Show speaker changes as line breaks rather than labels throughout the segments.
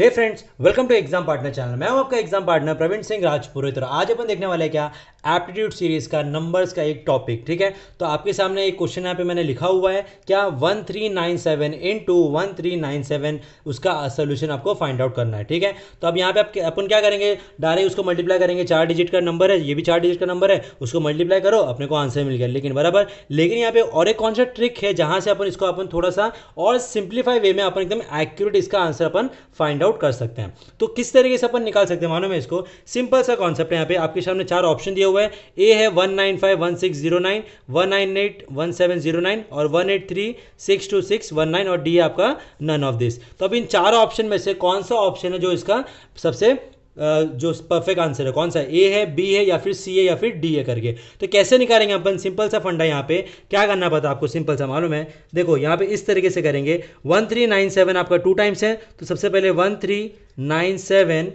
hey friends welcome to exam partner channel मैं हूं आपका एग्जाम पार्टनर प्रवीण सिंह राजपुरोहित और आज अपन देखने वाले क्या एप्टीट्यूड सीरीज का नंबर्स का एक टॉपिक ठीक है तो आपके सामने एक क्वेश्चन यहाँ पे मैंने लिखा हुआ है क्या 1397 three nine seven into one three nine seven उसका सोल्यूशन आपको फाइंड आउट करना है ठीक है तो अब यहाँ पे आप अपन क्या करेंगे डायरेक्ट उसको मल्टीप्लाई करेंगे चार डिजिट का नंबर है ये भी चार डिजिट का नंबर है उसको मल्टीप्लाई करो अपने को आंसर मिल गया लेकिन बराबर लेकिन यहाँ पे और एक कौन सा ट्रिक है जहाँ से अपन इसको अपन थोड़ा सा और सिंप्लीफाई वे में अपन एकदम एक्यूरेट इसका आंसर अपन फाइंड आउट आउट कर सकते हैं तो किस तरीके से अपन निकाल सकते हैं मानो मैं इसको सिंपल सा कॉन्सेप्ट है यहाँ पे आपके सामने चार ऑप्शन दिया हुआ है ए है one nine five one six zero nine one nine eight one seven zero nine और one eight three six two six one nine और डी है आपका नन ऑफ दिस तो अब इन चार ऑप्शन में से कौन सा ऑप्शन है जो इसका सबसे जो परफेक्ट आंसर है कौन सा ए है बी है या फिर सी है या फिर डी है करके तो कैसे निकालेंगे अपन सिंपल सा फंडा यहाँ पे क्या करना पता आपको सिंपल सा मालूम है देखो यहाँ पे इस तरीके से करेंगे वन थ्री नाइन सेवन आपका टू टाइम्स है तो सबसे पहले one three nine seven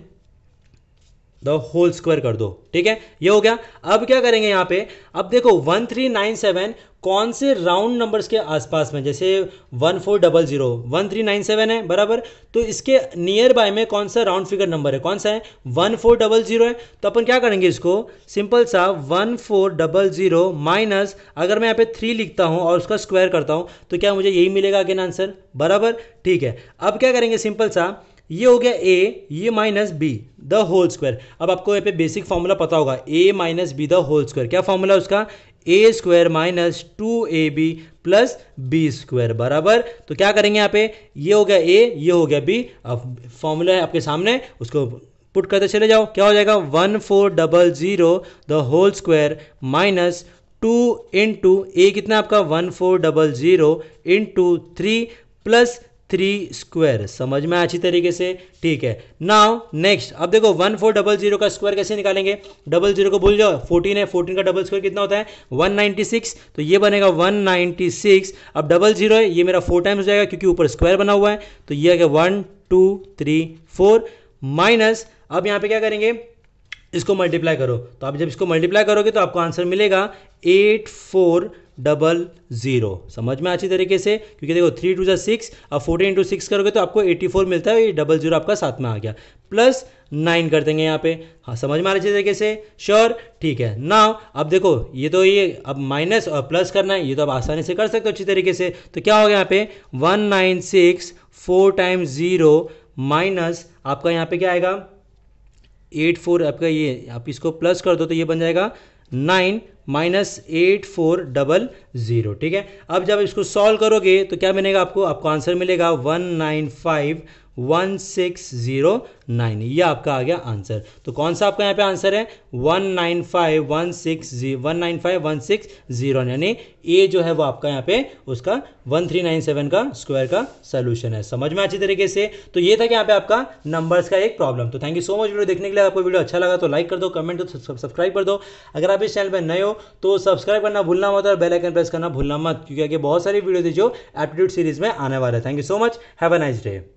the whole square कर दो ठीक है ये हो गया अब क्या करेंगे यहाँ पे अब देखो 1397 कौन से राउंड नंबर्स के आसपास में जैसे 1400 1397 है बराबर तो इसके नियर बाय में कौन सा राउंड फिगर नंबर है कौन सा है 1400 है तो अपन क्या करेंगे इसको सिंपल सा 1400 माइनस अगर मैं यहाँ पे थ्री लिखता हूँ और उसका स्क्वायर करता हूँ तो क्या मुझे यही मिलेगा अगेन आंसर बराबर ठीक है अब क्या करेंगे सिंपल सा ये हो गया ए ये minus B the whole square अब आपको यहाँ पे बेसिक फॉर्मूला पता होगा A minus B the whole square क्या फॉर्मूला उसका A square minus two A B plus B square बराबर तो क्या करेंगे यहाँ पे ये हो गया ए ये हो गया बी अब फॉर्मूला है आपके सामने उसको पुट करते चले जाओ क्या हो जाएगा one four double zero the whole square minus two into A कितना आपका one four double zero into three plus three square समझ में अच्छी तरीके से ठीक है नाउ नेक्स्ट अब देखो वन फोर डबल जीरो का स्क्वायर कैसे निकालेंगे डबल जीरो को भूल जाओ फोर्टीन है फोर्टीन का डबल स्क्वायर कितना होता है वन नाइन्टी सिक्स तो ये बनेगा वन नाइन्टी सिक्स अब डबल जीरो है ये मेरा फोर टाइम्स हो जाएगा क्योंकि ऊपर स्क्वायर बना हुआ है तो ये आ गया one two three four minus अब यहाँ पे क्या करेंगे इसको मल्टीप्लाई करो तो आप जब इसको मल्टीप्लाई करोगे तो आपको आंसर मिलेगा एट फोर डबल जीरो समझ में अच्छी तरीके से क्योंकि देखो थ्री टू जै सिक्स और फोर्टीन इंटू सिक्स करोगे तो आपको एट्टी फोर मिलता है ये डबल जीरो आपका साथ में आ गया प्लस नाइन कर देंगे यहाँ पे हाँ समझ में आ रही तरीके से श्योर ठीक है ना अब देखो ये तो ये अब माइनस और प्लस करना है ये तो आप आसानी से कर सकते हो अच्छी तरीके से तो क्या हो गया यहाँ पे one nine six four times zero minus आपका यहाँ पे क्या आएगा एट फोर आपका ये आप इसको प्लस कर दो तो ये बन जाएगा nine minus eight four double zero ठीक है अब जब इसको सॉल्व करोगे तो क्या मिलेगा आपको आपको आंसर मिलेगा one nine five one six zero nine ये आपका आ गया आंसर तो कौन सा आपका यहाँ पे आंसर है one nine five one six जी one nine five one six zero यानी ए जो है वो आपका यहाँ पे उसका वन थ्री नाइन सेवन का स्क्वायर का सोल्यूशन है समझ में अच्छी तरीके से तो ये था कि यहाँ पे आपका नंबर्स का एक प्रॉब्लम तो thank you so much video देखने के लिए आपको वीडियो अच्छा लगा तो लाइक कर दो कमेंट दो सब्सक्राइब कर दो अगर आप इस चैनल पर नए हो तो सब्सक्राइब करना भूलना मत और बेलाइकन प्रेस करना भूलना मत क्योंकि आगे बहुत सारी वीडियो थी जो एप्टीट्यूड सीरीज में आने वाले thank you so much have a nice day